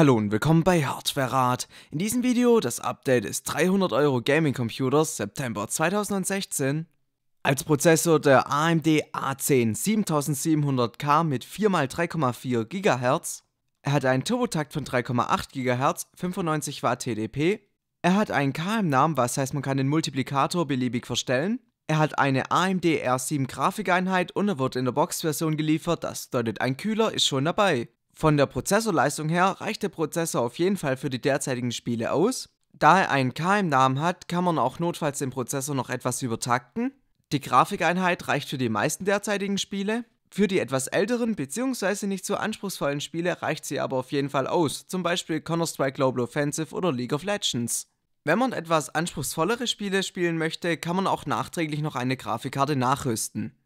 Hallo und willkommen bei Hardwarerat. In diesem Video das Update des 300 Euro Gaming Computers September 2016. Als Prozessor der AMD A10 7700K mit 4x3,4 GHz. Er hat einen Turbotakt von 3,8 GHz, 95 Watt TDP. Er hat einen km Namen, was heißt man kann den Multiplikator beliebig verstellen. Er hat eine AMD R7 Grafikeinheit und er wird in der Box-Version geliefert, das bedeutet ein Kühler ist schon dabei. Von der Prozessorleistung her reicht der Prozessor auf jeden Fall für die derzeitigen Spiele aus. Da er einen K im Namen hat, kann man auch notfalls den Prozessor noch etwas übertakten. Die Grafikeinheit reicht für die meisten derzeitigen Spiele. Für die etwas älteren bzw. nicht so anspruchsvollen Spiele reicht sie aber auf jeden Fall aus, zum Beispiel Counter-Strike Global Offensive oder League of Legends. Wenn man etwas anspruchsvollere Spiele spielen möchte, kann man auch nachträglich noch eine Grafikkarte nachrüsten.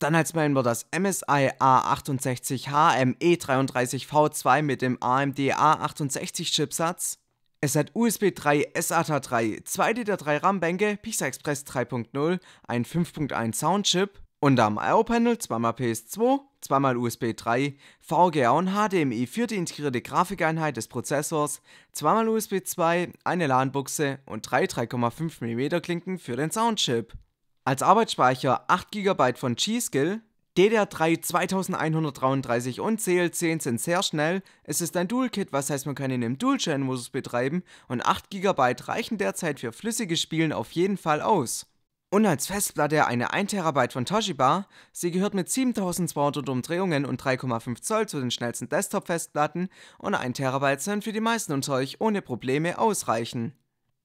Dann als Mainboard das MSI A68 HME33V2 mit dem AMD A68 Chipsatz. Es hat USB 3, SATA 3, 2 ddr 3 RAM-Bänke, PIXA Express 3.0, ein 5.1 Soundchip und am IO-Panel 2x PS2, 2x USB 3, VGA und HDMI für die integrierte Grafikeinheit des Prozessors, 2x USB 2, eine LAN-Buchse und drei 3,5 mm Klinken für den Soundchip. Als Arbeitsspeicher 8 GB von G-Skill, DDR3 2133 und CL10 sind sehr schnell, es ist ein Dual-Kit, was heißt man kann ihn im Dual-Chain-Modus betreiben und 8 GB reichen derzeit für flüssiges Spielen auf jeden Fall aus. Und als Festplatte eine 1 TB von Toshiba, sie gehört mit 7200 Umdrehungen und 3,5 Zoll zu den schnellsten Desktop-Festplatten und 1 TB sind für die meisten unter euch ohne Probleme ausreichen.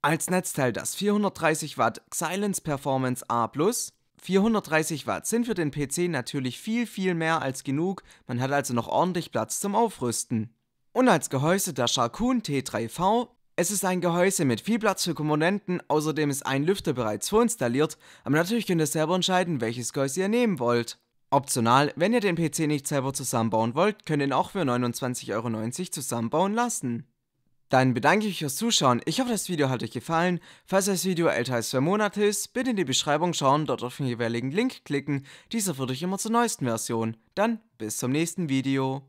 Als Netzteil das 430 Watt Xilence Performance A 430 Watt sind für den PC natürlich viel, viel mehr als genug, man hat also noch ordentlich Platz zum Aufrüsten. Und als Gehäuse der Sharkoon T3V, es ist ein Gehäuse mit viel Platz für Komponenten, außerdem ist ein Lüfter bereits vorinstalliert, aber natürlich könnt ihr selber entscheiden, welches Gehäuse ihr nehmen wollt. Optional, wenn ihr den PC nicht selber zusammenbauen wollt, könnt ihr ihn auch für 29,90 Euro zusammenbauen lassen. Dann bedanke ich mich fürs Zuschauen. Ich hoffe, das Video hat euch gefallen. Falls das Video älter als zwei Monate ist, bitte in die Beschreibung schauen, dort auf den jeweiligen Link klicken. Dieser führt euch immer zur neuesten Version. Dann bis zum nächsten Video.